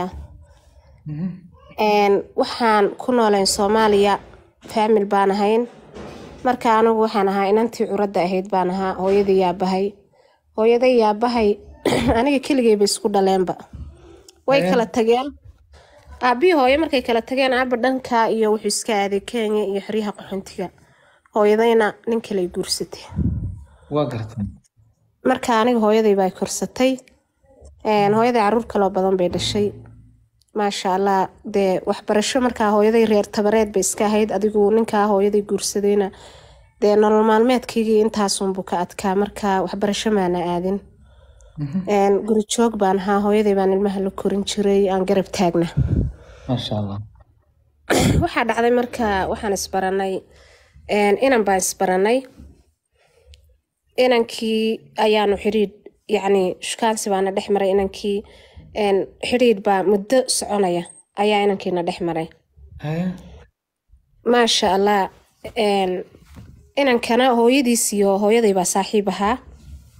Mm-hmm. waxaan ku nooleyn soomaaliya faamil baan ahayn marka anigu waxaan ahaa inantii curadda ahayd baan ahaa hooyadii yaabahay hooyaday yaabahay aniga keligeyba isku dhaleenba way kala tageen aabbii hooyo markay kala tageen aaba dhanka iyo wuxuu iska aaday kenya iyo xeryaha qaxoontiga hooyadayna nin kaley guursatay marka aniga hooyaday baa korsatay hooyaday caruur kaloo badan bay dhashay maasha allah dee waxbarasho markaa hooyaday reer tabareed bay iska ahayd adigu ninkaa hooyaday guursadayna dee nolol maalmeedkaygii intaasunbuu ka adkaa markaa waxbarasho maana aadin mhm. guri joog baan ahaa hooyaday baan ilmaha la korin jiray aan garab taagna waxaa dhacday markaa waxaan isbaranay inan baan isbaranay inankii ayaanu xiriid yacni shukaansi baana dhex maray inankii xidhiid baa muddo soconaya ayaa inankiina dhex maray maasha allah inankana hooyadiis iyo hooyadaybaa saaxiib ahaa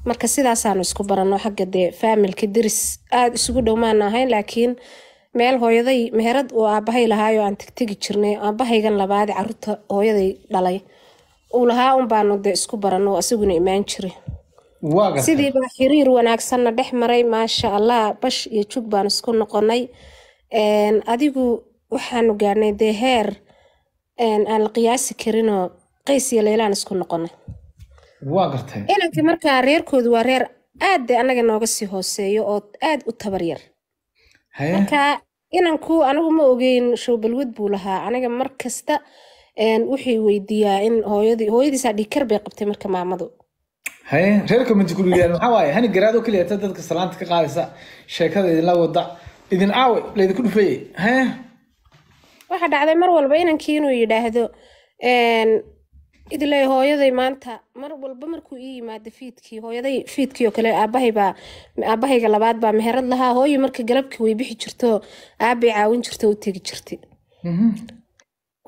marka sidaasaanu isku baranno xagga dee faamilka deris aada isugu dhowmaanu ahayn laakiin meel hooyaday meherad uu aabahay lahaayoo aan tegtegi jirnay aabahaygan labaadi caruurta hooyaday dhalay uu lahaa baanu dee isku baranno asiguna imaan jiray sidiibaa xiriir wanaagsanna dhex maray maasha allah bash iyo jug baan isku noqonay adigu waxaanu gaadhnay dee heer aan la qiyaasi karinoo qays iyo leylaan isku noqonay inanka markaa reerkoodu waa reer aad dee annaga nooga sii hooseeyo oo aad u tabaryar marka inanku anigu ma ogeyn showbalwad buu lahaa aniga markasta wuxuu weydiiyaa in hooyadiisa dhigkar bay qabtay marka maamadu haye reerka majikuliilaan maxaa waaye hani garaado keliyata dadka salaanta ka qaadaysa sheekada idinla wada idin aawe laydinku dhufeeyey haye waxaa dhacday mar walba inankii inuu yidhaahdo idiley hooyaday maanta mar walba markuu ii yimaado fiidkii hooyaday fiidkii oo kale aabahaybaa aabahayga labaad baa meherad lahaa hooyo marka galabkii way bixi jirto aabay caawin jirto u tegi jirta mhm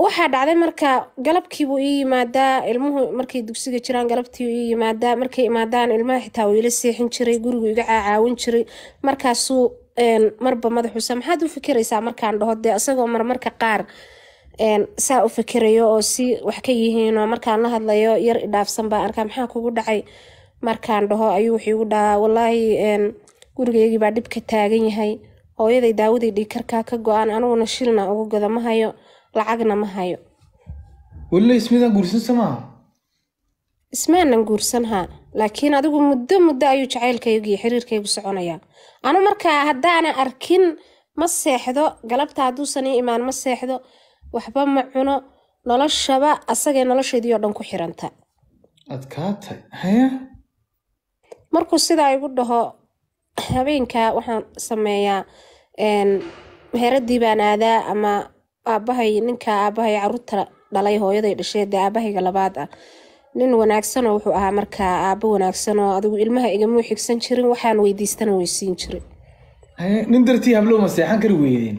waxaa dhacday marka galabkiibuu ii yimaadaa ilmuhu markay dugsiga jiraan galabtiiu ii yimaadaa markay imaadaan ilmaha xitaa wuu ila seexin jiray gurigu iga cacaawin jiray markaasuu marba madaxuusa maxaad u fikiraysaa markaan dhaho dee isagoo marmarka qaar saa u fikirayo oo si wax ka yihiinoo markaan la hadlayo yar idhaafsan baa arkaa maxaa kugu dhacay markaan dhaho ayuu wuxuu igu dhahaa wallaahi gurigeygii baa dhibka taagan yahay hooyaday daawaday dhiikarkaa ka go-aan aniguna shilna ugu goda lacagna ma hayo welle ismidaan guursan samaa ismaanan guursanhaa laakiin adigu muddo muddo ayuu jacaylkaygii xiriirkaygu soconayaa anu markaa haddaana arkin ma seexdo galabta hadduusan ii imaan ma seexdo waxba ma cuno noloshaba asagee nolosheedii oo dhan ku xiranta adkaatay haya markuu sidaa igu dhaho habeenka waxaan sameeyaa meheradii baan aadaa ama aabahay ninka aabahay caruurta dhalay hooyaday dhashee dee aabahayga labaad ah nin wanaagsanoo wuxuu ahaa markaa aabo wanaagsan oo adigu ilmaha igamuu xigsan jirin waxaan weydiistana weysiin jirin nin dartii hablow ma seexan kari weydeen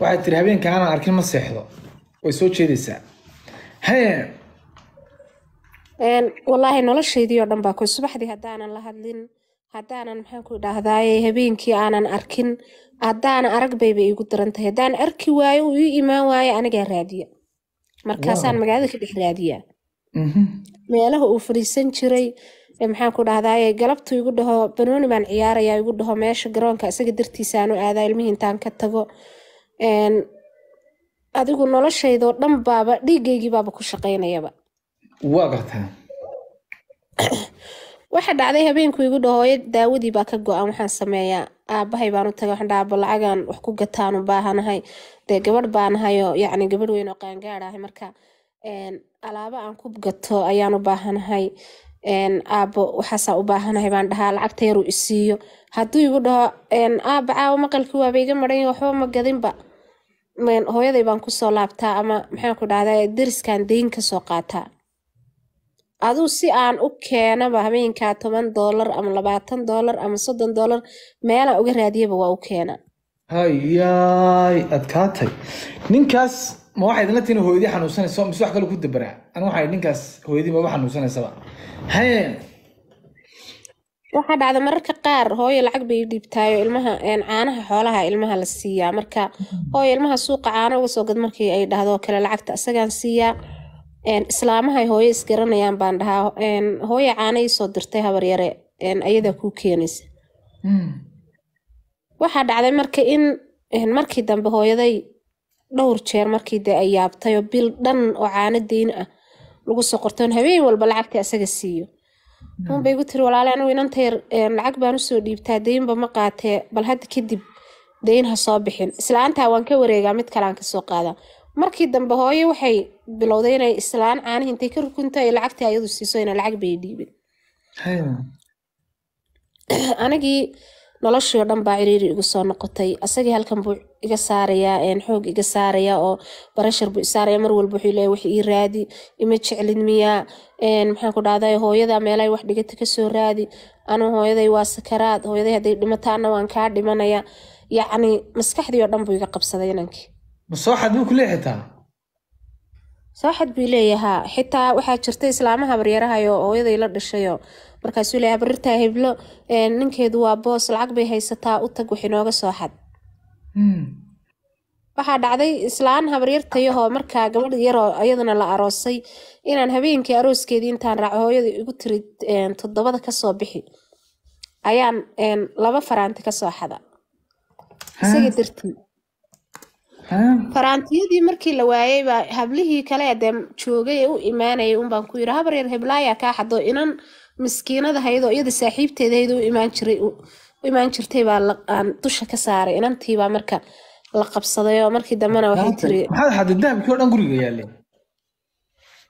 waxaad tiri habeenka aanan arkin ma seexdo way soo jeedaysaa haye wallaahi noloshaydii oo dhan baa koy subaxdii haddaanan la hadlin haddaanan maxaanku idhaahdaaye habeenkii aanan arkin haddaana arag bayba igu darantahay haddaan arki waayo uu imaan waayo anigaa raadiya markaasaan magaalada ka dhex raadiyaa mhm. meelaha uu fadhiisan jiray maxaan ku dhahdaay galabtu igu dhaho banooni baan ciyaarayaa igu dhaho meesha garoonka isaga dartiisaanu aadaa ilmihii intaan ka tago adigu noloshaydoo dhan baaba dhiiggaygii baaba ku shaqaynayaba waa waxa dhacday habeenku igu dhaho hooyo daawadii baa ka go-an waxaan sameeyaa aabahay baan u taga waxaan dhaha balacagan wax ku gataan baahanahay dee gabadh baanahayoo yacni gabadh weyn oo qaangaad marka alaabo aan ku gato ayaan u baahanahay aabo waxaasaa u baahanahay baan dhahaa lacagta yaruu isiiyo hadduu igu dhaho aaba caawo maqalki waaba iga maran waxba ma gadinba hooyaday baan kusoo laabtaa ama maxaan ku dhahda deriskan deyn kasoo qaataa aduu si aan u keenaba habeenkaa toban doolar ama labaatan dolar ama soddon dolar meela uga raadiyaba waa u keena hayaay adkaatay ninkaas ma waxaa idinla tiina hooyadii xanuunsanayso mise wax kale ku dabaraa an waxaa ninkaas hooyadii maba xanuunsanaysaba haye waxaa dhacda mararka qaar hooyo lacag bay dhiibtaayo ilmaha caanaha xoolaha ilmaha la siiyaa marka hooyo ilmaha suuqa caano uga soo gad markii ay dhahdo kale lacagta isagaan siiyaa islaamahay hooyo isgaranayaan baan dhahaa hooyo caana iisoo dirtay habaryare ayadaa kuu keenaysa hmm. waxaa dhacday marka in markii dambe hooyaday dhowr jeer markii dee ay yaabtayoo bil dhan oo caano diin ah lagu soo qortoon habeen walba lacagta asaga siiyo hmm. unbay igu tiri walaale anugu inantayar lacag baan usoo dhiibtaa daynba ma qaatee bal hadda kadib dayn ha soo bixin islaantaa waan ka wareegaa mid kale aan kasoo qaadaa markii dambe hooyo waxay bilowday inay islaan caanihi intay ka rukunta ee lacagtii ayadu siiso ina lacag bay dhiibin anigii noloshii oo dhan baa ciriiri igu soo noqotay asagii halkan buu iga saarayaa xoog iga saarayaa oo barashar buu isaaraya mar walba wuxuu leeyahay wax ii raadi ima jeclin miyaa maxaan ku dhahday hooyada meelay wax dhigata ka raadi anu hooyaday waa sakaraad hooyaday hadday dhimataana waan kaa dhimanaya yacni maskaxdii oo dhan buu iga qabsaday inankii ma buu ku xitaa sooxad buu leeyahaa xitaa waxaa jirta islaamaha baryarahayo ooyaday la dhashayo markaasuu leeyaha barirtaa heblo ninkeedu waa boos lacag bay haysataa u tag waxinooga sooxad hmm. waxaa dhacday islaan habaryartayahoo markaa gabadh yaroo iyadana la aroosay inaan habeenkii arooskeedii intaan raaco hooyada igu tiri toddobada kasoo bixi ayaan laba faraanti kasoo xada isaga dartii Ah. faraantiyadii markii la waayeybaa hablihii kale dee joogay ee u imaanayay unbaan ku yiri habar yar heblaaya kaa xadoo inan miskiinada miskiinadahaydoo iyada saaxiibteedahayda u imaan jirtay baa aan dusha ka saaray inantiibaa marka la qabsaday oo markii dambena waxay tiri dahabkii oo dhan guriga yaalay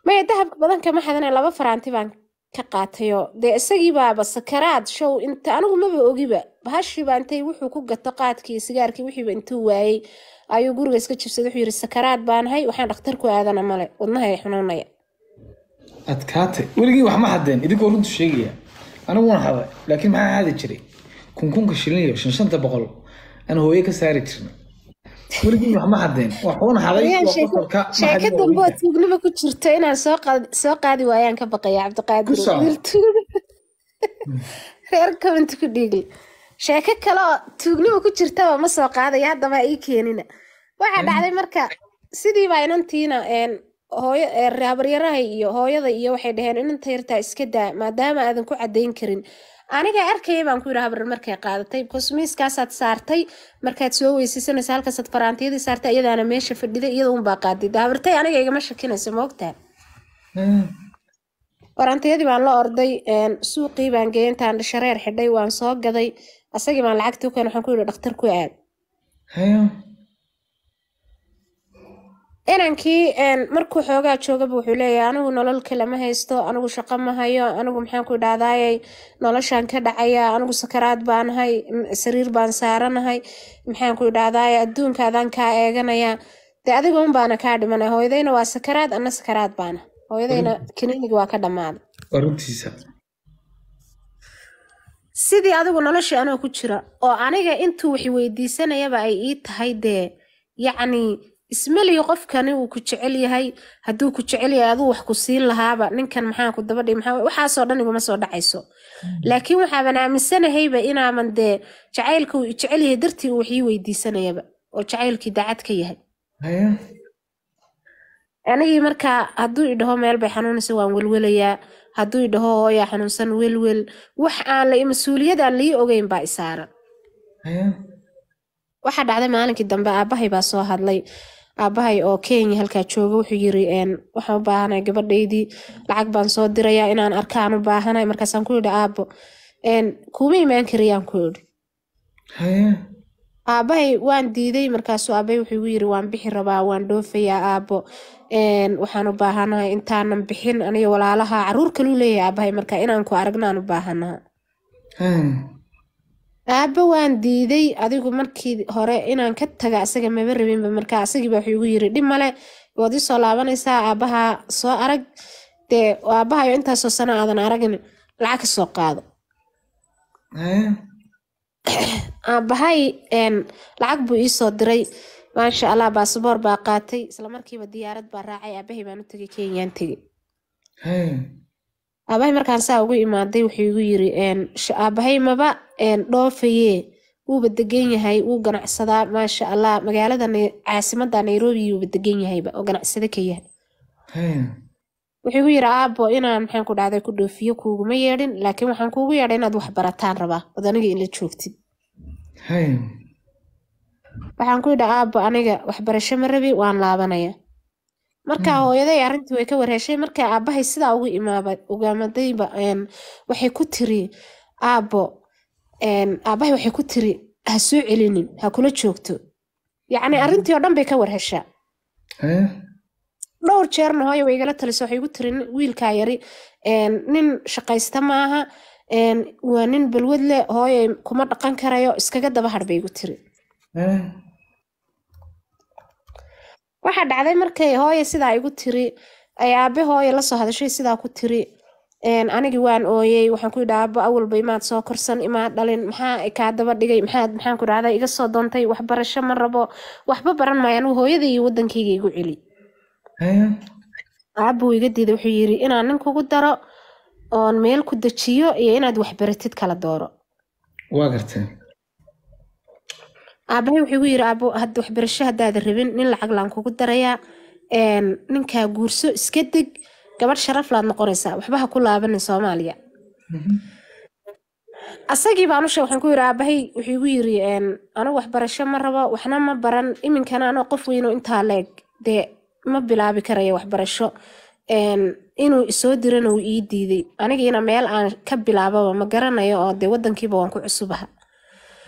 maya dahabka badan kama xadane laba faraanti baan ka qaatayo dee isagiibaaba sakaraad show inta anigu maba ogiba bahashii baa intay wuxuu ku gato qaadkii sigaarkii wixiiba intuu waayey ayuu guriga iska jibsaday wuxuu yiri sakaraad baanahay waxaan dhakhtar ku aadana male wadnahay xanuunaya adkaatay weligii wax ma idinkoo runtu sheegaya anigu hada laakiin maxaa haadi jiray kunkunka shilin shanshanta boqol aan hooye ka saari jirnay weligii wax ma haddeen waxuun hadaysheka tuugnima ku jirto inaan soo qaadi waayaan ka baqaya cabdiqaadir reer kabanti ku dhiigli sheeko kale oo tuugnima ku jirtaba ma soo qaadaya hadaba ii keenina waxaa dhacday marka sidiibaa inantiina hooyo raabaryaraha iyo hooyada iyo waxay dhaheen inanta yartaa iska daa maadaama aadan ku caddayn karin anigaa arkaya baan ku yidhi habar markay qaadatay kosmiiskaasaad saartay markaad soo weyseysanaysa halkaasaad faraantiyadii saartay iyadaana meesha fadhiday iyada unbaa qaadid aniga igama shakinayso moogtaa hmm. faraantiyadii baan la orday suuqii baan geeyay intaan xidhay waan soo gaday asagii baan lacagti u keen waxaan ku yidhi dhakhtarku aad inankii markuu xoogaa joogaba wuxuu leeyahay anigu nolol kale ma haysto anigu shaqo ma hayo anigu maxaan ku idhahdaayey noloshaan ka dhacaya anigu sakaraad baanahay sariir baan saaranahay maxaan ku adduunka adduunkaadaan kaa eeganaya dee adiga un baana kaa dhimanay ah, hooyadayna waa sakaraad ana sakaraad baana hooyadayna kaniiniga waa ka dhammaaday sidii adigu noloshii anoo ku jira oo aniga intuu wax weydiisanayaba ay ii tahay dee yacni ismaliyo qofkani uu ku jecel yahay hadduu ku jecel yahay aduu wax ku siin lahaaba ninkan maxaa ku dabadhi maxaa waxaasoo dhan iguma soo dhacayso mm-hmm. laakiin waxaaban aaminsanahayba inaaban dee jacaylka uu jecel yahay dartii uu wax ii weydiisanayaba oo jacaylkii daacad ka yahay anigii markaa hadduu idhaho meel bay xanuunaysa waan welwelayaa hadduu idhaho hooyaa xanuunsan welwel wax aan mas-uuliyadaan lii ogeyn baa isaaran waxaa dhacday maalinkii dambe aabahay baa soo hadlay aabahay oo kenya halkaa jooga wuxuu yiri waxaan u baahanay gabadhaydii lacag baan soo dirayaa inaan arkaan u baahanay markaasaan ku idhi aabo kuma imaan kariyaan ku idhi aabahay waan diiday markaasu aabahay wuxuu igu yiri waan bixi rabaa waan dhoofayaa aabo waxaan u baahanahay intaanan bixin aniga walaalaha caruur kaluu leeyahay aabahay marka inaan ku aragna u baahanaha aabba waan diiday adigu markii hore inaan ka taga asaga maba rabinba marka asagiiba wuxuu igu yiri dhib male waad isoo laabanaysaa aabaha soo arag dee aabbahayo intaasoo sano aadan aragin lacag ka soo qaado aabahay lacag buu ii soo diray maasha allah baasaboor baa qaatay isla markiiba diyaarad baa raacay aabahay baan u tegay kenyan tegay aabahay markaan saa ugu imaaday wuxuu igu yiri aabahay maba dhoofaye wuuba degan yahay wuu ganacsadaa maasha allah magaalada caasimada nairobi yuuba degan yahayba oo ganacsada ka yahay wuxuu igu yidhi aabbo inaan maxaan ku dhacday ku dhoofiyo kuuguma yeedhin laakiin waxaan kuugu yeedhay inaad wax barataan rabaa ood aniga in joogtid waxaan ku yidhi aabbo aniga waxbarasho ma rabi waan laabanaya markaa hmm. hooyaday arrintii way ka warheeshay markaa aabahay sidaa ugu imaaba ogaamadayba waxay ku tiri aabbo aabbahay waxay ku tiri ha soo celinin ha kula joogto yacni hmm. arrintii oo dhan bay ka warheshaa dhowr jeerna hooyo way igala talisa waxay igu tiri wiilkaa yari nin shaqaysta maaha waa nin balwad leh hooyo kuma dhaqan karayo iskaga daba hadh bay igu tiri eh. waxaa dhacday markay hooyo sidaa igu tiri ay aabe hooyo la soo hadashay sidaa ku tiri anigi waan ooyey waxaan ku yidhaa abo awalba imaad soo korsan imaad dhalin maxaa kaa daba dhigay maxaan ku dhahdaa iga soo doontay waxbarasho ma rabo waxba baran maayo anigu hooyadii waddankayga igu celi aab iga diiday wuxuu yiri inaan nin kugu daro oon meel ku dejiyo iyo inaad waxbaratid kala dooro waa gartay aabahay wuxuu igu yiri aabo hadda waxbarasho haddaada rabin nin lacag laan kugu darayaa ninkaa guurso iska deg gabadh sharaf laad noqonaysaa waxba ku laabanin soomaaliya mm-hmm. asagii baan ushe waxaan ku yiri aabahay wuxuu igu yiri anigu waxbarasho ma rabo waxna ma baran iminkana anoo qof weynoo intaa leeg dee ma bilaabi karayo waxbarasho inuu isoo dirana uu ii diiday anigiina meel aan ka bilaababa ma garanayo oo dee wadankiiba waan ku cusubaha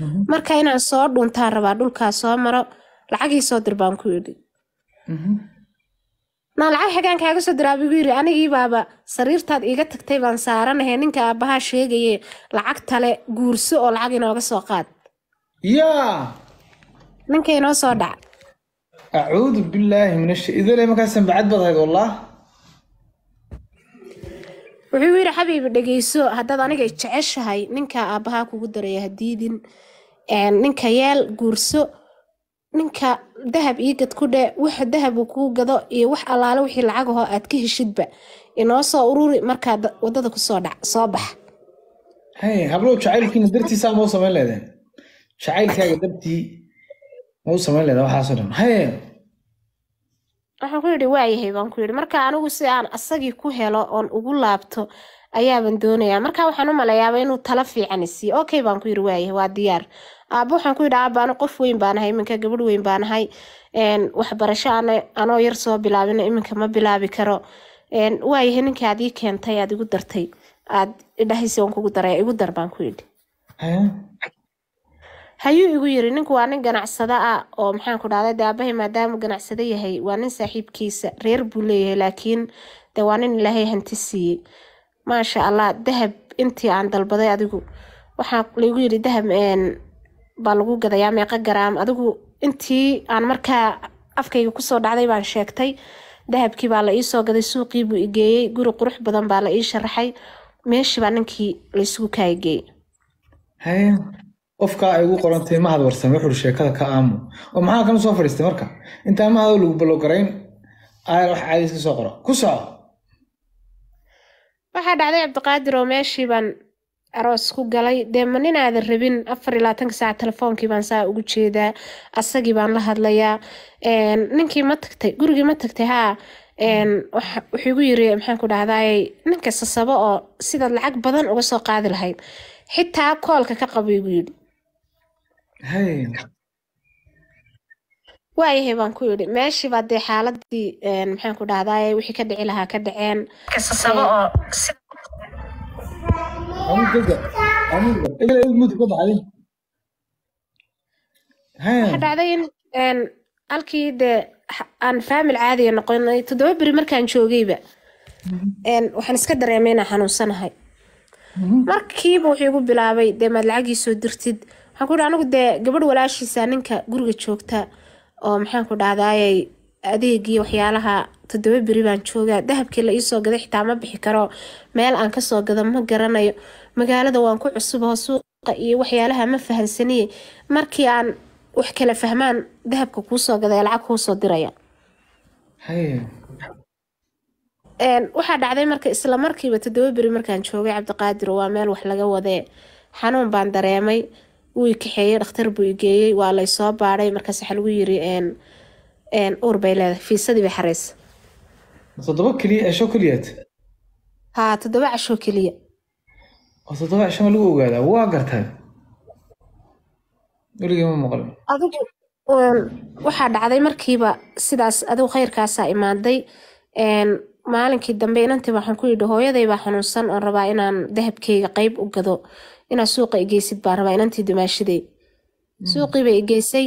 mhm. marka inaan soo dhuntaan rabaa dhulkaa soo maro lacagii soo dir baan ku idhi naa mhm. lacag xagaan kaaga soo diraa bigu yidhi anigiibaaba sariirtaad iiga tagtay baan saaranahay ninka aabbahaa sheegaye lacag tale guurso oo lacag inooga soo qaad ya ninka inoo soo dhaca acuudu billaahi min ash idale markaasan bacad badahayd wallah wuxuu yidhi xabiib dhegeyso haddaad aniga jeceshahay ninka aabbahaa kugu daraya hadiidin ninka yeel guurso ninka dahab iigad ku dhe wax dahabu kuu gado iyo wax allaale wixii lacag ahoo aad ka heshidba inoo soo ururi markaad wadada kusoo dha soo bax hablow jacaylkiina dartiisaa moo samayn leedeen jacaylkaaga dartii u samayn leeda waxaan ku yidhi waayahay baan ku yidhi marka anigu si aan asagii ku helo oon ugu laabto ayaaban doonayaa marka waxaan u malayaaba inuu tala fiican isiiyo okay baan ku yidhi waayahay waa diyaar aaba waxaan ku yidhi aaba qof weyn baan iminka gabadh weyn baan ahay waxbarasho anoo yar soo bilaabina iminka ma bilaabi karo waayahay ninka aad ii keentay aad igu dartay aad idhahaysi oon kugu daraya igu dar baan ku yidhi hayuu igu yiri ninku waa nin ganacsada ah oo maxaan ku dhahday de aabahay maadaamuu ganacsado yahay waa nin saaxiibkiisa reer buu leeyahay laakiin de waa nin ilaahay hanti siiyey maasha allah dahab intii aan dalbaday adigu waxaa laigu yiri dahab baa lagu gadayaa meeqa garaam adigu intii aan markaa afkayga kusoo dhacday baan sheegtay dahabkii baa la iisoo gaday suuqii buu igeeyey guri qurux badan baa la ii sharaxay meeshii baa ninkii laisugu kaageeyey qofkaa ay ugu qorantay mahad warsame wuxuui sheekada ka aamu oo maxaa kan soo fadhiistay marka intaa mahado lagu balogarayn wax caadiis ka soo qora ku soco waxaa dhacday cabdiqaadir oo meeshii baan aroos ku galay dee ma nin aadan rabin afar iyo labaatanka saac telefonkii baan saa ugu jeedaa asagii baan la hadlayaa ninkii ma tagtay gurigii ma tagtay haa wuxuu igu yiri maxaan ku dhahdaayey ninka sasabo oo sidaad lacag badan uga soo qaadi lahayd xitaa koolka ka qaba igu yidhi waayahay baan ku yidhi meeshiiba dee xaaladii maxaan ku dhahdaay wixii ka dhici lahaa ka dhaceen dhacday in halkii dee aan faamil caadiya noqonay toddoba beri markaan joogayba waxaan iska dareemay inaan xanuunsanahay mhm. markiiba wuxuu igu bilaabay dee maad lacagii soo dirtid waxaan ku yidhi anigu dee gabadh walaashiisa ninka guriga joogta oo maxaan ku dhahdaayay adeegii waxyaalaha toddoba beri baan joogaa dahabkii la iisoo gaday xitaa ma bixi karo meel aan kasoo gado ma garanayo magaalada waan ku cusuboo suuqa iyo waxyaalaha ma fahansaniye markii aan wax kala fahmaan dahabka kuusoo gaday lacag kuusoo diraya waxaa dhacday marka isla markiiba toddoba beri markaan joogay cabdiqaadir waa meel wax laga wadee xanuun baan dareemay wuu i kaxeeyey dhakhtar buu igeeyey waa laysoo soo baadhay markaas waxaa lagu yiri uur bay leedahay fiisadii bay xareysa toddoba keliya casho keliyaad haa toddoba casho keliya oo toddoba casho ma lagu ogaadaa waa gartaa weligii ma maqlin adigu waxaa dhacday markiiba sidaas adigu khayrkaasaa imaaday maalinkii dambe inantii waxaan ku yidhi hooyaday baa xanuunsan oon rabaa inaan dahabkeyga qeyb u gado inaad suuqa igeysid baa rabaa inantii dumaashaday mm. suuqii bay igeysay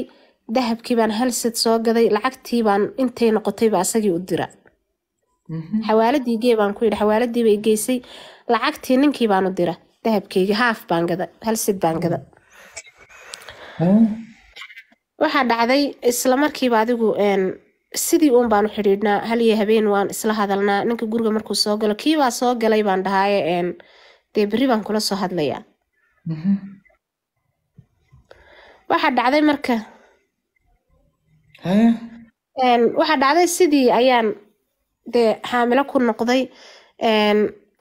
dahabkii baan halsad soo gaday lacagtii baan intay noqotayba asagii u dira mhm. xawaaladii gee baan ku yidhi xawaaladii bay igeysay lacagtii ninkii baan dira dahabkeyga haaf baan gada halsad baan gada mm. waxaa dhacday isla markiiba adigu sidii uun baanu xidhiidhnaa haliyo habeen waan isla hadalnaa ninka guriga markuu soo galo kiibaa soo galay baan dhahaaye dee berri baan kula soo hadlayaa Uhuh. waxa dhacday marka waxa dhacday sidii ayaan dee xaamilo ku noqday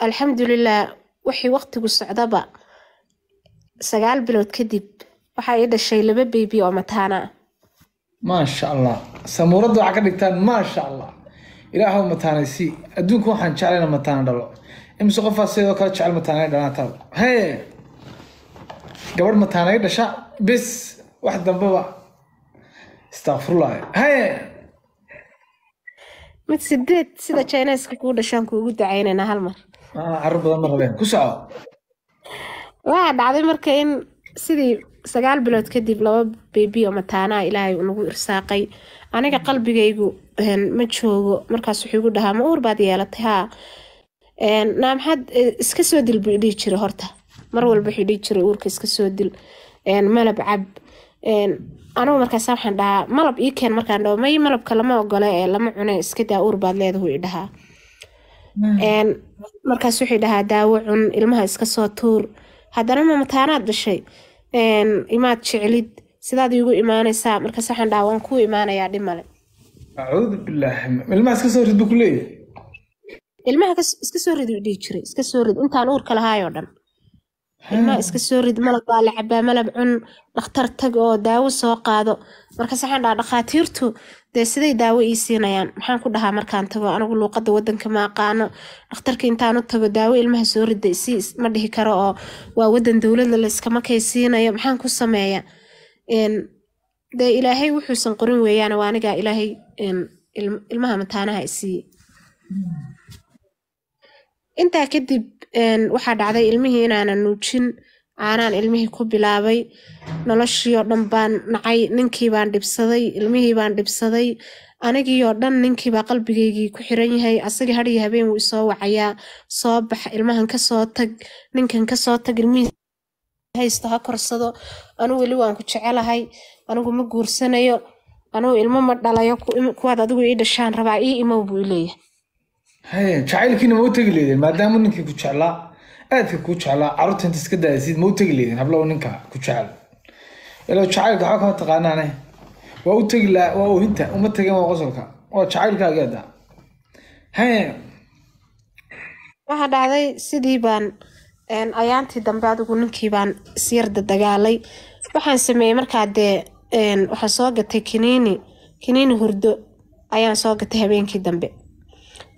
alxamdulilah wixii waqtigu socdaba sagaal bilood kadib waxaa i dhashay laba beybi oo mataana maasha allah samuurada waxaa ka dhigtaan maasha allah ilaahow mataanaysi adduunka waxaan jeclayna mataana dhalo imise qofaa sidoo kale jecel mataana dhalaataaba hee gabadh mataanay dhasha bis wax dambaba istakfirullah mid sideed sida jiniska kuu dhashaan kuugu dacaynaynaa hal mar ah, carur badan ma ku soco waxaa dhacday marka in sidii sagaal bilood kadib laba bebi oo mataanaa ilaahay nagu irsaaqay aniga qalbigaygu ma joogo markaas wuxuu igu dhahaa ma uur baad yeelatay haa naa eh, iska soo dilbidhihi jira horta mar walba xidhi jiray uurka iska soo dil malab cab anugu markaasa waxaan dhahaa malab ii keen markaan dhaho may malabka lama ogole ee lama cune iskadaa daa uur baad leedahu i dhahaa mm. markaas wuxuu dhahaa daawo cun ilmaha iska soo tuur haddana mamataanaad dhashay imaad jeclid sidaad iigu imaanaysaa markaas waxaan dhahaa waan kuu imaanayaa dhimale acuudu bilaahi ilmaha iska soo rid buu ku leeyahay ilmaha iska soo rid dhihi jiray iska soo rid intaan uurka lahaayoo dhan ilmaa iska soo rid malab baa la cabaa malab cun dhakhtar tag oo daawo soo qaado markaas waxaan dhahaa dhakhaatiirtu dee siday daawo ii siinayaan maxaan ku dhahaa markaan tago anigu luuqada wadanka ma aqaano dhakhtarka intaanu tago daawo ilmaha soo rida si ma dhihi karo oo waa wadan dowlada laskamakay siinayo maxaan ku sameeya dee ilaahay wuxuusan qorin weeyaan waa anigaa ilaahay ilmaha mataanaha isiiye intaa kadib waxaa dhacday ilmihii inaanan nuujin aanaan ilmihii ku bilaabay noloshii oo dhan baan nacay ninkii baan dhibsaday ilmihii baan dhibsaday anigii oo dhan ninkiibaa qalbigeygii ku xiran yahay asaga hadhii habeen wuu isoo wacayaa soo bax ilmahan kasoo tag ninkan kasoo tag ilmihii haysto ha korsado anuu weli waan ku jecelahay anigu ma guursanayo anuu ilmo ma dhalayo kuwaad adigu ii dhashaan rabaa ii imow buu ileeyahay haya jacaylkiina ma u tegi leydeen maadaama ninkii ku jeclaa aadka ku jeclaa carruurta inta iska daaysid ma u tegi leydeen hablow ninka ku jecel ilo jacaylka waxaa kaa taqaanaane waa u tegi laa waa oohinta uma tegen waa qosolka waa jacaylkaaga hadda waxaa dhacday sidii baan ayaantii dambe adigu ninkii baan isyarda dagaalay waxaan sameeyey markaa dee waxaan soo gatay kiniini kiniini hurdo ayaan soo gatay habeenkii dambe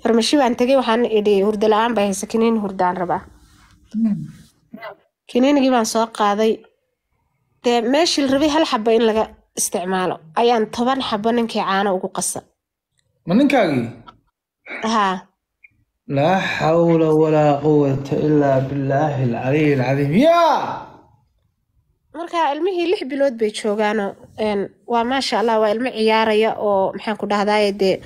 farmashi baan tegay waxaan idhi hurda la-aan baa haysa kiniin hurdaan rabaa hmm. kiniinigii baan soo qaaday dee meeshii rabay hal xabo in laga isticmaalo ayaan toban xabo ninkii caano ugu qasa ma ninkaagii haa laa xawla walaa quwata ilaa billaahi alcaliy alcadiim yaa marka ilmihii lix bilood bay joogaano waa maasha allah waa ilmo ciyaaraya oo maxaan ku dhahdaye dee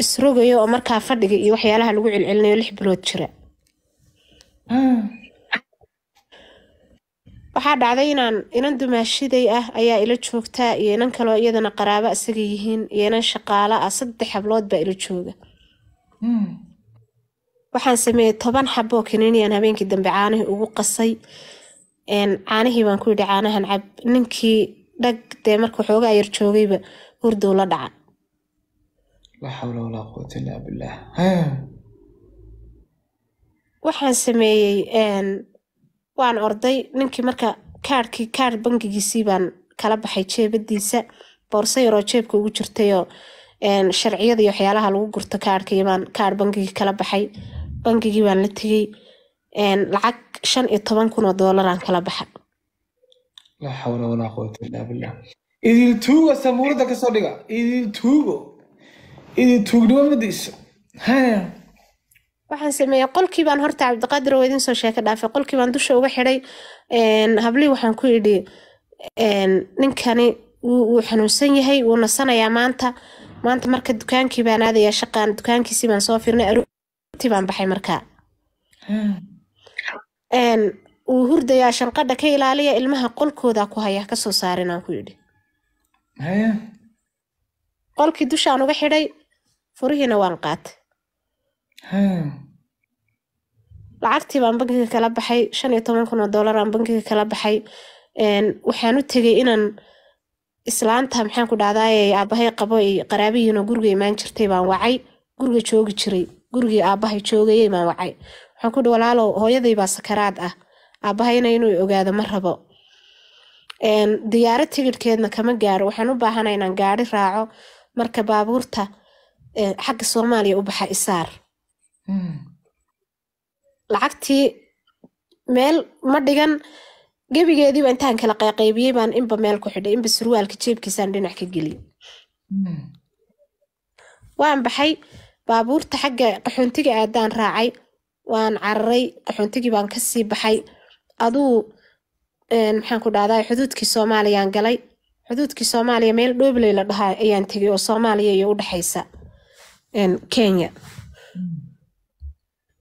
isrogayo oo markaa fadhiga iyo waxyaalaha lagu celcelinayo lix bilood jira ah. waxaa dhacday inaan inan dumaashiday ah ayaa ila joogtaa iyo inan kaloo iyadana qaraabo asaga yihiin iyo inan shaqaalo ah saddex hablood baa ila jooga hmm. waxaan sameeyey toban xaboo kaniniyan habeenkii dambe caanihii ugu qasay caanihii baan ku yidhi caanahan cab ninkii dhag dee marka waxoogaa yar joogayba hurdow la dhaca La Waxaan sameeyey waan orday ninkii marka kaarkii kaar bangigiisii baan kala baxay jeebadiisa boorso yaroo jeebka ugu jirtayoo sharciyada iyo waxyaalaha lagu gurto kaarhkii baan kaar bangigii kala baxay bangigii baan la tegey lacag shan iyo toban kun oo doolaraan kala baxa. La xawla walaa dhiga idil idi tuugnimo madiisa waxaan sameeyey qolkii baan horta cabdiqaadir oo idin soo sheeka dhaafay qolkii baan dusha uga xidhay hablihii waxaan ku idhi ninkani wuu xanuunsan yahay wuu nasanayaa maanta maanta marka dukaankii baan aadayaa shaqaan dukaankiisii baan soo firnay aroortii baan baxay markaa wuu hurdayaa shanqadha ka ilaaliya ilmaha qolkoodaa ku haya kasoo saarin aan ku yidhi qolkii dushaan uga xidhay furihiina waan qaatay hmm. lacagtii baan bankiga kala baxay shan iyo toban kun oo dollar aan bankiga kala baxay waxaan u tegay inaan islaanta maxaan ku dhahdaay aabahay qabo qaraabihiinoo guriga imaan jirtay baan wacay guriga joogi jiray gurigii aabahay joogayay baan wacay waxaan ku dhi walaalow hooyaday baa sakaraad ah aabahayna inuu ogaado ma rabo diyaarad tigidhkeedna kama gaaro waxaan u baahana inaan gaadi raaco marka baabuurta xagga soomaaliya u baxa isaar hmm. lacagtii meel ma dhigan gebigeediiba intaan kala qayqaybiyey baan inba meel ku xidhay inba surwaalka jeebkiisaan dhinac ka geliyey hmm. waan baxay baabuurta xagga qaxoontiga aadaan raacay waan cararay qaxoontigii baan kasii baxay aduu maxaan ku dhahdaa xuduudkii soomaaliyaan galay xuduudkii soomaaliya meel dhoobley la dhahaa ayaan tegay oo soomaaliya iyo u dhexaysa kenya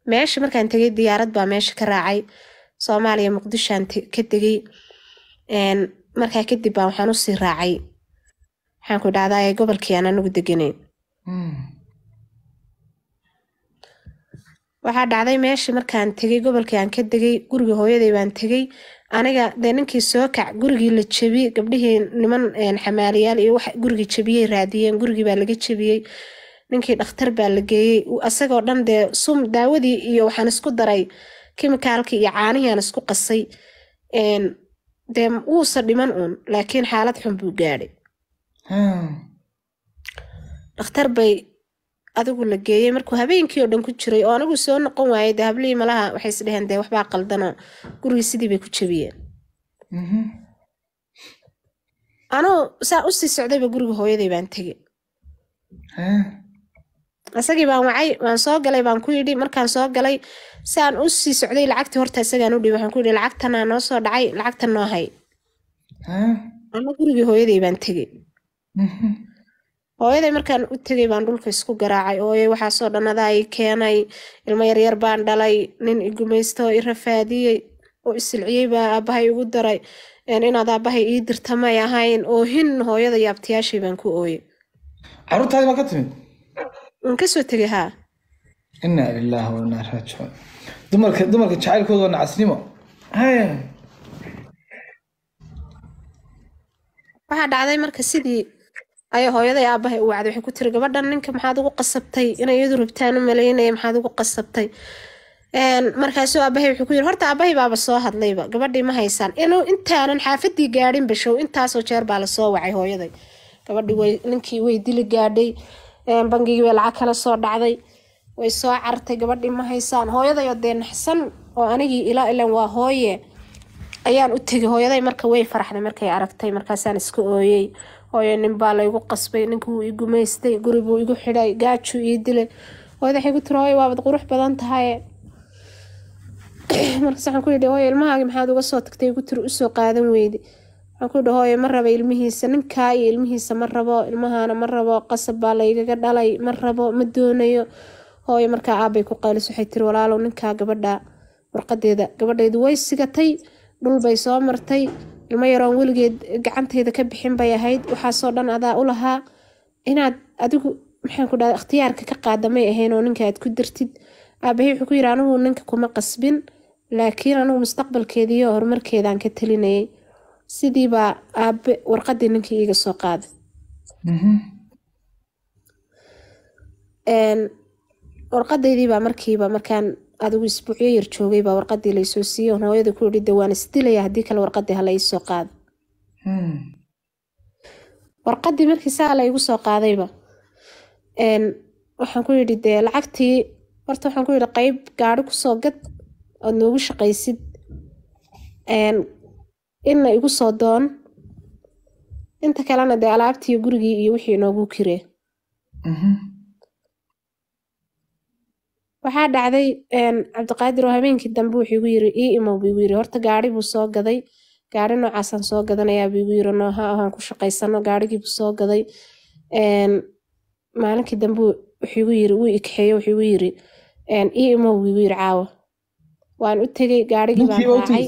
meesha markaan tegay diyaarad baa meesha ka raacay soomaaliya muqdishoan ka tegay markaa kadib baa waxaan usii raacay waxaan ku dhahdaa gobolkii aan anagu deganay hmm. waxaa dhacday meesha markaan tegay gobolkii aan ka degay guriga hooyaday baan tegay aniga dee ninkii soo kac gurigii la jebiyey gabdhihii niman xamaaliyaal iyo wax gurigii jebiyey raadiyeen gurigii baa laga jebiyey ninkii dhakhtar baa la geeyey asagoo dhan dee sum daawadii iyo waxaan isku daray kimikaalkii iyo caanihiaan isku qasay dee wuusa dhiman uun laakiin xaalad xun buu gaadhay hmm. dhakhtar bay adigu la geeyey markuu habeenkii oo dhan ku jiray oo anigu soo noqon waayay dee hablihii malaha waxay isdheheen dee waxbaa qaldanoo gurigii sidii bay ku jabiyeen mm-hmm. anoo saa usii socdayba guriga hooyaday baan tegey hmm isagii baan wacay waan soo galay baan ku yidhi markaan soo galay si aan u sii socday lacagtii horta isagaan u dhiib waxaan ku yidhi lacagtanaa noo soo dhacay lacagtan noo hay ama gurigii hooyaday baan tegey mhm. hooyaday markaan u tegay baan dhulka isku garaacay ooye waxaasoo dhan adaa keenay ilmo yaryar baan dhalay nin igumaysto gumaysto i rafaadiyey oo isilciyey baa aabbahay igu daray inaad aabbahay ii dirta may ahayn oo hin hooyada yaabtayaashii baan ku ooyey caruurtaadi baa ka timid waan kasoo tegay haa lilaahi wainaa raajicuun dumarka dumarka jacaylkooda waa nacasnimo waxaa dhacday marka sidii ay hooyaday aabahay u wacday waxay ku tiri gabadhan ninka maxaad ugu qasabtay inay iyadu rabtaan u malaynaya maxaad ugu qasabtay markaasuu aabahay wuxuu ku yiri horta aabahay baaba soo hadlayba gabadhii ma haysaan inuu intaanan xaafadii gaadhin bashow intaasoo jeer baa la soo wacay hooyaday gabadhii ninkii way dili gaadhay bangigii bay lacag kala soo dhacday way soo cartay gabadhii ma haysaan hooyadayo dee naxsan oo anigii ilaa ilan waa hooye ayaan u tegay hooyaday marka way faraxday markay aragtay markaasaan iska ooyey hooyo ninbaa laygu qasbay ninka wuu ii gumaystay guri buu igu xidhay gaajuu ii dilay hooyada waxay ku tiri hooyo waabad qurux badan tahaye markaas waxaan ku yidhi hooyo ilmahaagi maxaad uga soo tagtay igu tiri usoo qaadan weydi ku dhahooyo ma raba ilmihiisa ninkaa iyo ilmihiisa ma rabo ilmahaana ma rabo qasab baa laygaga dhalay ma rabo ma doonayo hooyo markaa aabbay ku qaylis waxay tiri walaalow ninkaa gabadha warqadeeda gabadheedu way sigatay dhulbay soo martay ilmo yaroon weligeed gacanteyda ka bixin bay ahayd waxaasoo dhan adaa u lahaa inaad adigu maxaan ku dhaha ikhtiyaarka ka qaadamay ahayn oo ninka aad ku dirtid aabbahay wuxuu ku yidhi anigu ninka kuma qasbin laakiin anigu mustaqbalkeediiyo horumarkeedaan ka telinayay sidiibaa aabe warqadii ninkii iiga soo qaaday mm-hmm. warqadaydiibaa markiiba markaan adigu isbuucyo yar joogaybaa warqadii laysoo siiye on hooyada ku idhi de waan isdilaya haddii kale warqadii hala iisoo qaado mm-hmm. warqadii markii saa la igu soo qaadayba waxaan ku yidhi dee lacagtii horta waxaan ku yidhi qayb gaadi kusoo gad ood noogu shaqaysid inna igu soo doon inta kalena dee alaabtii gurigii iyo wixii inoogu kiree mhm. waxaa dhacday cabdiqaadir oo habeenkii dambe wuxuu igu yiri ii imow buu igu yiri horta gaari buu soo gaday gaari noocaasaan soo gadanayaa buu igu yiri nooha ahaan ku shaqaysano gaarigii buu soo gaday maalinkii dambe wuxuu igu yiri wuu ikxeeyo wuxuu igu yiri ii imow buu igu yiri caawa waan u tegey gaarigii baan raacay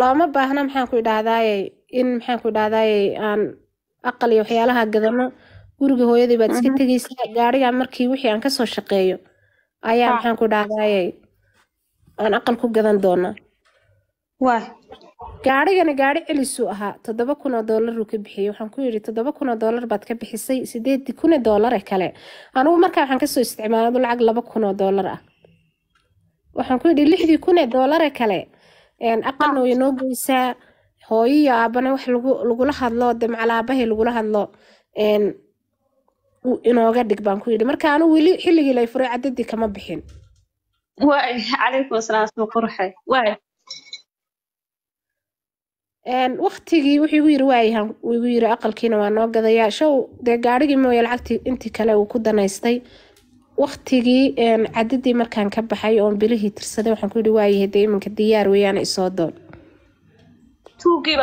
looma baahna maxaanku ku in maxaan ku aan aqal iyo waxyaalaha gadano guriga hooyadii baad iska mhm. tegeysaa gaariga markii wixii aan kasoo shaqeeyo ayaa maxaan ku idhaahdaaye aan aqal ku gadan doona gaarigana gaari celisuu ahaa toddoba kun oo doolaruu ka bixiyey waxaan ku yidhi toddoba kun oo doolar baad ka bixisay sideedii kun ee doolare kale anugu markaa waxaan kasoo isticmaalay lacag laba kun oo doolar ah waxaan ku yidhi lixdii kun ee doolare kale aqalna way noo goysaa hooyo aabana wax lagula hadlo de macalaabahay lagula hadlo inooga dhig baan ku yidhi marka anu weli xilligii lay furay cadadii kama bixin waay calaykum asalaam qurxay waay waktigii wuxuu igu yiri waayahan igu yiri aqalkiina waa noo gadayaa show dee gaarigii mooya lacagtii intii kale uu ku danaystay waqtigii cadadii markaan ka baxay oon bilihii tirsaday waxaan ku yidhi waayahay dee iminka diyaar weeyaan isoo doon tuugii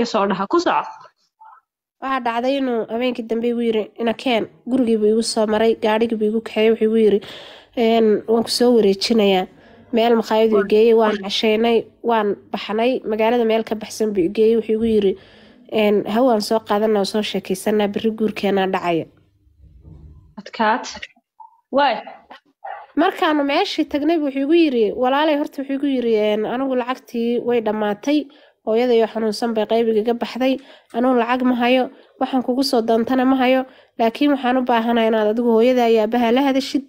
waxaa dhacday inuu habeenkii dambe igu yiri ina inakeen gurigiibu igu soo maray gaadhigiibu igu kaxeey wuxuu igu yiri waan ku wareejinayaa meel makhaayadu igeeyey waan casheynay waan baxnay magaalada meel ka baxsan buu igeeyey wuxuu igu yiri hawaan soo qaadana soo sheekaysanaa berri guurkeenaa dhacaya markaanu meeshii tagnaybu wuxuu igu yiri walaalay horta wuxuu igu yiri anigu lacagtii way dhammaatay hooyadayo xanuunsan bay qaybigaga baxday anuu lacag ma hayo waxaan kugu soo dantana ma hayo laakiin waxaan u baahanaa inaad adigu hooyada iyo la hadashid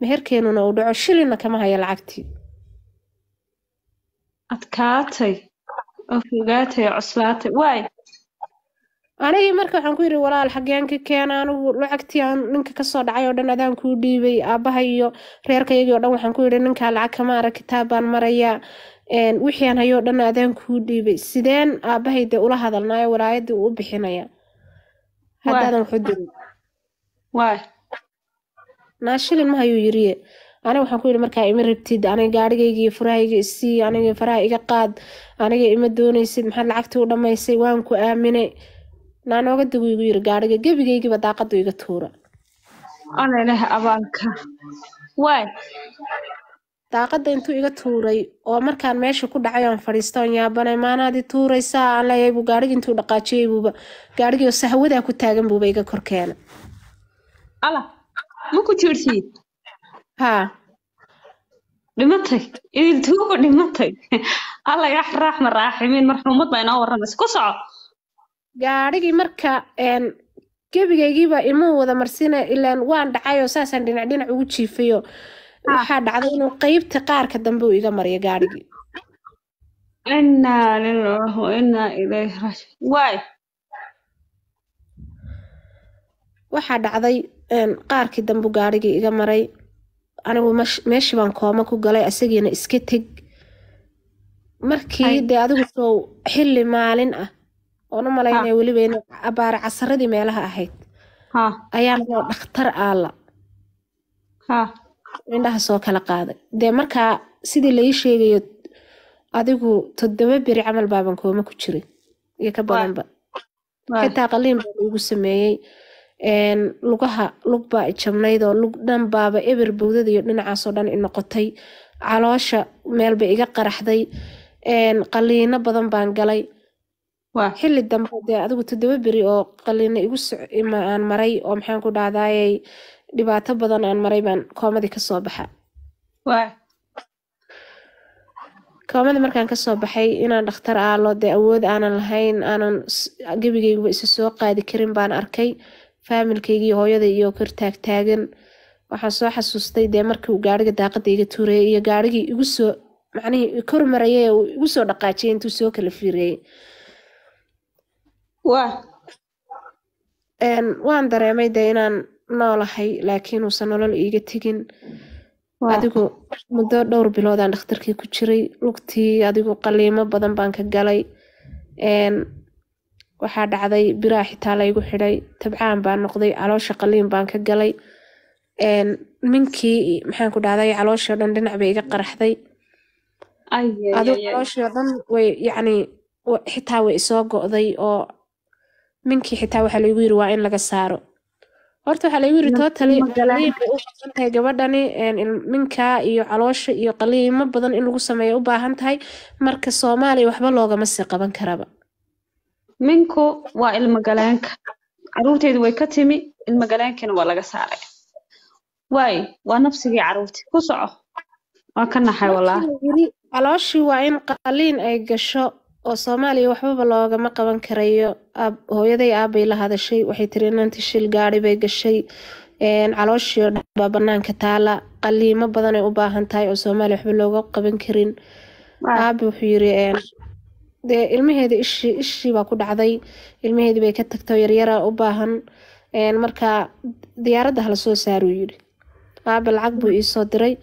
meherkeenuna uu dhaco shilina kama hayo lacagtii adkaatay oo fogaatay waay anigii marka waxaan ku yidhi walaal xageen ka anigu lacagtii lacagtiiaan ninka kasoo dhacay oo dhan adaan kuu dhiibay aabaha iyo reerkayagii o dhan waxaan ku yidhi ninkaa lacag kama arag kitaabbaan marayaa wixiiaan hayoo dhan adaan kuu dhiibay sideen aabahay dee ula hadalnaayo walaayaddii u bixinaya haddaadan waxu dirin naashilin ma hayuu yiriye aniga waxaan ku yidhi markaa ima rabtid aniga gaarhigaygii furahayga isii aniga faraha iga qaad aniga ima doonaysid maxaad lacagtii u dhamaysay waan ku aaminay naanooga igu yiri gaadhiga gebigaygiba daaqadu iga tuura daaqadda intuu iga tuuray oo markaan meesha ku dhacay oon fadhiista on yaabanay maanaadi tuuraysaa aan leeyahay buu gaadhigi intuu dhaqaajiyey buuba gaadhigii oo sahwadaa ku taagan buuba iga korkeena maku jiirsid haa dhimatay idiltuugu dhimatay alla raaximiin marxuumad baa inoo warramaysa ku soco gaadhigii marka gebigaygiiba imuu wada marsina ilan waan dhacayoo saasaan dhinac dhinac ugu jiifayo ah. waxaa dhacday inuu qeybta qaarka dambe u iga mariyo gaadhigii inaa lilaah wainaa ilayhi raaji waxaa dhacday qaarkii dambu gaadhigii iga maray anigu meeshii baan kooma ku galay isagiina iska teg markii dee adigu soo xilli maalin ah oon u weliba in abaare casaradii meelaha ahayd ayaa noo dhakhtar aalla indhaha soo kala qaaday dee markaa sidii laii sheegayo adigu toddoba beri camal baaban kooma ku jirin iyo ka badanba xitaa qaliin baa laigu sameeyey lugaha lug baa ijabnayd lug dhan baaba eber bowdada iyo dhinacaasoo dhan i noqotay caloosha meelba iga qaraxday qaliino badan baan galay xili dambe dee adigu toddoba beri oo qalina igu aan maray oo maxaan ku dhahdaayey dhibaato badan aan maray baan koomadi kasoo baxa koomada markaan kasoo baxay inaan dhakhtar aalo dee awood aanan lahayn aanan gebigeyguba isa soo qaadi karin baan arkay faamilkaygii hooyada iyo kor taagtaagan waxaan soo xasuustay dee uu gaariga daaqada iga tuurayay iyo gaarigii igusoo macnihii kor marayay igu soo dhaqaajiyay intuu soo kala fiiriyey waan dareemay dee inaan noolahay laakiin uusan nolol iiga tegin adigu muddo dhowr biloodaan dhakhtarkii ku jiray lugtii adigu qaliimo badan baan ka galay waxaa dhacday biraa xitaa laygu xidhay tabcaan baan noqday caloosha qaliin baan ka galay minkii maxaanku dhahday calooshii dhan dhinac bay iga qaraxday aduu calooshii o dhan way yacni xitaa way isoo go'day oo ninkii xitaa waxaa laygu yiri waa in laga saaro horta waxaa laygu yiri totally qaliin gabadhani minka iyo caloosha iyo qaliimo badan in lagu sameeya u baahan tahay marka soomaaliya waxba loogama sii qaban karaba minku waa ilmagaleenka caruurteedu way ka timi ilmagaleenkiina waa laga saaray waay waa nafsigii caruurti ku soco waa ka naxay walaa calooshii waa in qaliin ay gasho oo Soomaaliya waxbaba loogama qaban karayo hooyaday aabay la hadashay waxay tiri inanti shil gaadhi bay gashay calooshii oo banaanka taala qaliimo badanay u baahan tahay oo Soomaaliya waxba looga qaban karin aabi wuxuu yiri dee ilmaheeda ishii ishii baa ku dhacday ilmaheedii bay ka tagtay yaryara u baahan marka diyaaradda hala soo saaruu yidhi aabe lacag buu iisoo diray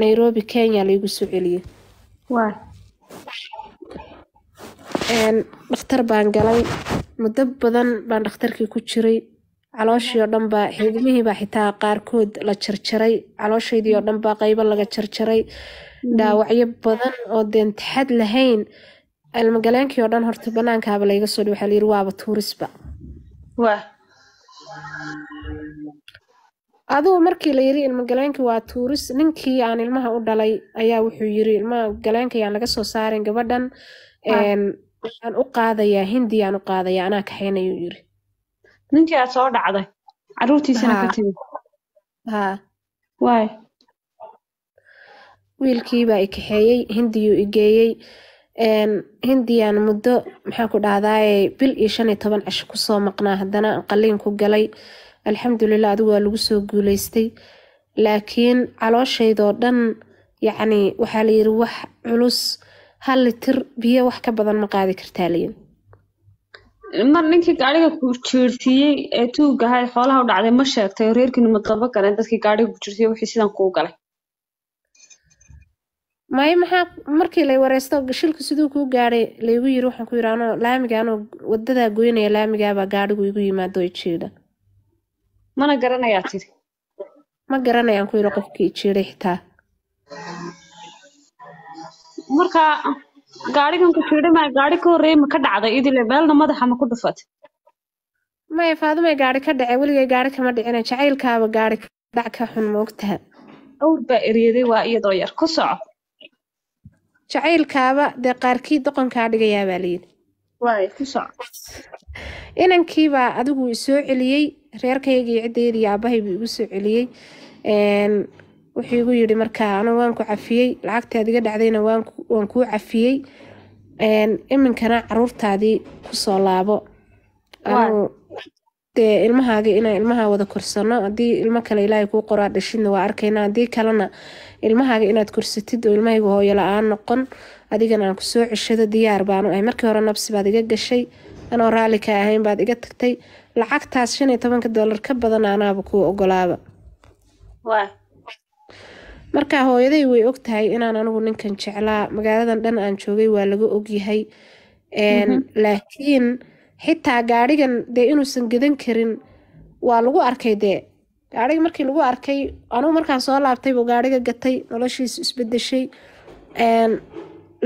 nairobi kenya laigu soo celiyey Dhakhtar baan galay muddo badan baan dhakhtarkii ku jiray calooshii oo dhan baa xitaa qaarkood la jarjaray calooshaydii oo dhan qaybo laga jarjaray dhaawacyo badan oo deen lahayn almagaleenkii oo dhan horta banaankaaba layga soo dhi waxaa layiri waaba tuurisba adugu markii la yiri ilmagaleenkii waa tuuris ninkii aan ilmaha u dhalay ayaa wuxuu yiri ilmaha galeenka laga soo saarin gabadhan waxaan u qaadayaa hindi u qaadayaa anaa kaxaynayuu yiri ninkii aad soo dhacday caruurtiisana ka timid haa waay wiilkiibaa i kaxeeyey hindiyuu igeeyey hindiyan muddo maxaan ku dhahdaayey bil iyo shan iyo toban casho kusoo maqnaa haddana qaliin ku galay alxamdulilah adigu waa lagu soo guuleystay laakiin calooshaydoo dhan yacni waxaa la yiri wax culus hal litir biyo wax ka badan ma qaadi kartaa layin mar ninkii gaariga ku jiirsiiyey ee tuugga ahay xoolaha u dhacday ma sheegtay reerkiinu ma daba dadkii gaariga ku jiirsiiyey wixii sidan kuu galay maye maxaa markii lay wareysto shilka siduu kuu gaadhay laygu yiri waxaan ku yiri anoo laamiga anoo wadadaa goynaya laamigaabaa gaadhigu igu yimaado ijiidha mana garanayaa tiri ma garanayaan ku yiri qofkii ijiidhay xitaa marka gaarigan ku jiray ma gaari ka horreeyay ma ka dhacday idile beelna madaxa ma ku dhufatay maya faadumay gaari ka dhacay weligay gaari kama dhicina jacaylkaaba gaari dhac ka xun moogtaha dhowr baa eryaday waa iyadoo yar ku soco jacaylkaaba dee qaarkii doqonkaa dhigayaa baa layidhi waay ku soco inankiibaa adigu isoo celiyey reerkaygii ciddaydii iyo buu igu soo celiyey wuxuu igu markaa anu waan ku cafiyey lacagtaad iga dhacdayna waan kuu cafiyey iminkana caruurtaadii kusoo laabo dee ilmahaagi inaan ilmaha wada korsano haddii ilmo kale ilaahay kuu qoraa dhashidna waa arkaynaa haddii kalena ilmahaaga inaad korsatid oo ilmahayga hooyo la-aan noqon adigana aan kusoo ceshado diyaar baanu ahay markii hore nabsi baad iga gashay anoo raalli ka ahayn baad iga tagtay lacagtaas shan iyo tobanka doolar ka badan anaaba kuu ogolaaba markaa hooyaday way og tahay inaan anigu ninkan jeclaa magaaladan dhan aan joogay waa laga ogyahay mhm. laakiin xitaa gaadhigan dee inuusan gadan karin waa lagu arkay dee gaadhiga markii lagu arkay anugu markaan soo laabtay buu gaadhiga gatay noloshiisu isbedeshay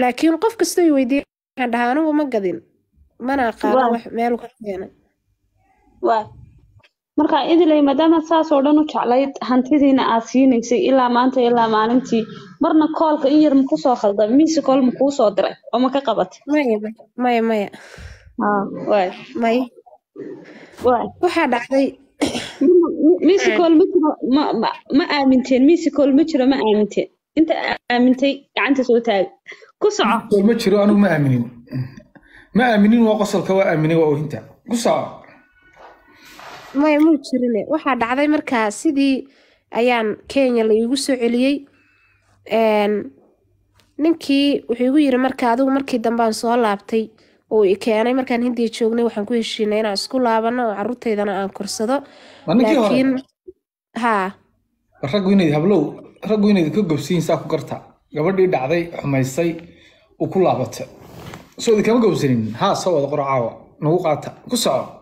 laakiin qof kastay weydiiya dhahaa anigu ma gadin mana aqaano meel ka keenay marka idiley maadaama saasoo dhan u jeclayd hantidiina aad siinaysay ilaa maanta ilaa maalintii marna koolka in yar maku soo khalda misi kool soo diray oo maka qabatay maya maya maya ah, waxaa dhacday misikool ma jiro ma aaminteen misikool ma jiro ma aaminteen inta aamintay gacanta soo taag ku soco jiro anugu ma aaminin ma aaminin waa qosolka waa aaminin waa ohinta ku soco maya muu jirine waxaa dhacday markaa sidii ayaan kenya la iigu soo celiyey ninkii wuxuu igu yiri marka adigu markii dambaan soo laabtay oo i keenay markaan hindiya joognay waxaan ku heshiinay inaan isku laabano oo caruurteydana aan korsado laakiin ha ka gobsiyin saa ku garta gabadhii dhacday xumaysay uu ku laabata soo idi gobsanin haa soo wada qor caawa nagu qaata ku soco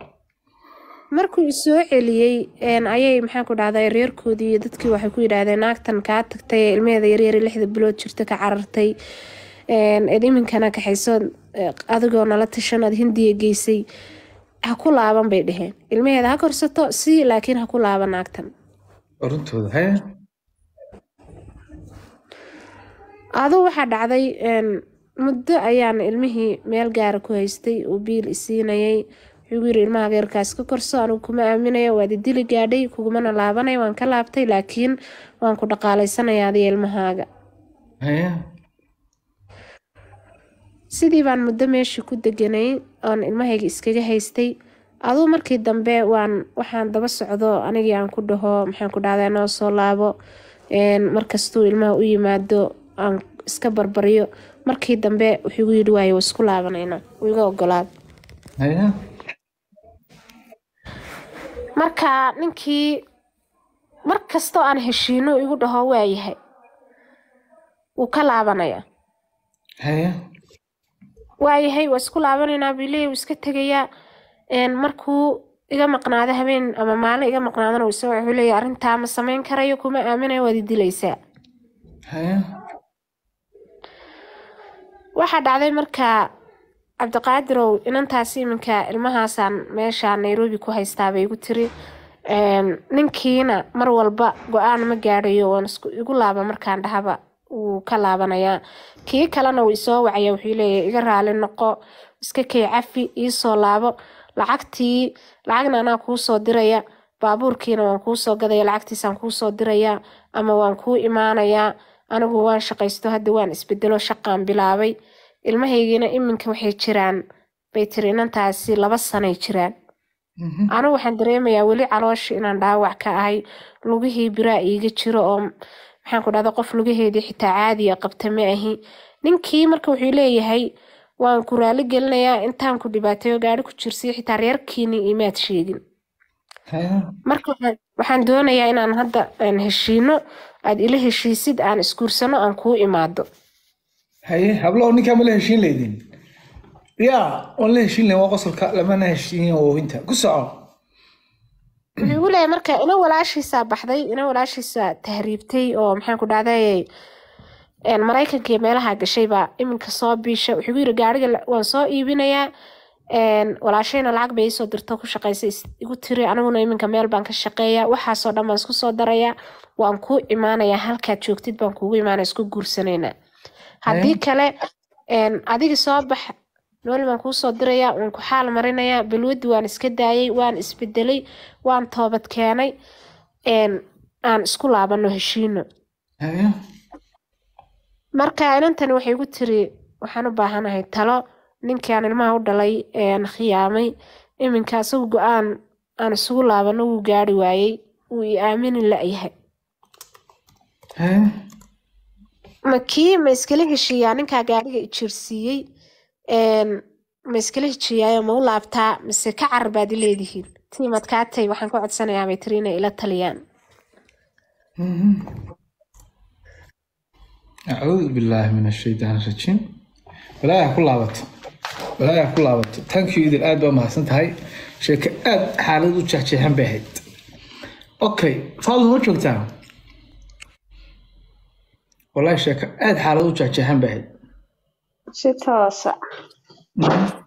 markuu soo celiyey ayay maxaan ku dhahday reerkoodii dadkii waxay ku yidhaahdeen naagtan kaa tagtay ee ilmaheeda yaryari lixda bilood jirta ka carartay idiiminkana kaxaysood e, adigoo nala tashanaad hindiya e geysay ha ku laaban bay dheheen ilmaheeda ha korsato si laakiin ha ku laaba naagtan aduu waxaa dhacday muddo ayaan ilmihii meel gaara ku haystay uu biil isiinayay wuxuu yiri ilmaha adeerkaas ka korso anugu kuma aaminayo waad idili gaadhay kugumana laabanay waan ka laabtay laakiin waan ku dhaqaalaysanayaa adiga ilmahaaga sidii baan muddo meeshii ku deganay oon ilmahayga iskaga haystay aduu markii dambe waan waxaan daba socdo anigii aan ku dhaho maxaan ku dhahdaa inoo soo laabo markastuu ilmaha u yimaado aan iska barbaryo markii dambe wuxuu igu yidhi waayo isku laabanayna iga ogolaad markaa ninkii mar kastoo aan heshiino igu dhaho waayahay wuu ka laabanayaa waayahay waa isku laabanaynaa biiley wuu iska tegayaa markuu iga maqnaado habeen ama maalin iga maqnaadana wuu soo wuxuu leeyahay arrintaa ma samayn karayo kuma aaminayo waad idilaysaa waxaa dhacday markaa cabdiqaadirow inantaas iminka ilmahaasaan meesha nairobi ku haystaa bay igu tiri ehm, ninkiina mar walba go-aan ma gaadhayo waan igu laaba markaan dhahaba wuu ka laabanayaa kii kalena wuu isoo wacaya wuxuu leeyahay iga raali noqo iska kay cafi iisoo laabo lacagtii lacagna anaa kuusoo diraya baabuurkiina waan kuu soo gadaya lacagtiisaan kuu dirayaa ama waan kuu imaanayaa anigu waan shaqaysto hadda waan isbedelo shaqaan bilaabay ilmahaygiina iminka waxay jiraan bay tiri inantaasi laba sanay jiraan mhm. anigu waxaan dareemayaa weli caloosha inaan dhaawac ka ahay lugihii biraa iiga jiro oo maxaan ku dhahda qof lugaheedii xitaa caadiya qabta ma ahi ninkii marka wuxuu leeyahay waan ku raali gelinayaa intaan ku dhibaatayo gaari ku jirsiyo xitaa reerkiini imaad sheegin marka waxaan doonayaa inaan hadda heshiino aad ila heshiisid aan isguursano aan kuu imaado haye hablaho ninkaa mala heshiin laydin ya waan la heshiin layn waa qosolka lamana heshiin oohinta ku soco wuxuu leeyahay marka ina walaashiisaa baxday ina walaashiisa tahriibtay oo maxaan ku dhahday maraykanka iyo meelaha gashayba iminka soo biisha wuxuu yiri gaariga waan soo iibinayaa walaashayna lacag bay isoo dirto ku shaqaysay igu tiri aniguna iminka meel baan ka shaqeeya waxaasoo dhan baan isku soo darayaa waan ku imaanayaa halkaad joogtid baan kuugu imaanaya isku guursanayna haddii eh? kale adiga soo bax nooli baan kuusoo dirayaa waan ku xaal marinayaa balwadi waan iska daayay waan isbedelay waan toobad keenay aan isku laabano heshiino eh? marka inantani waxay gu tiri waxaan u baahanahay talo ninkiaan ilmaha u dhalay khiyaamay iminka asagu go-aan aan isugu laabano wuu gaari waayey wuu i aaminin la-yahay eh? makii ma iskala heshiiyaa ninkaa gaariga ijirsiiyey ma iskala heshiiyaayo ma u laabtaa mise ka carar baad i leedihiin tiimad kaatay waxaan ku codsanayaa bay ila taliyaan mhm. acuudu bilaahi min ashaytaan rajiim walaayaha ku laabato walaayaha ku laabato tankyu idil aad baa mahadsan tahay sheeko aad xaalad u jeexjeexan bay ahayd okay faadu ma joogtaa walaahi sheeko aada xaalad u jahjahan baahay si toosa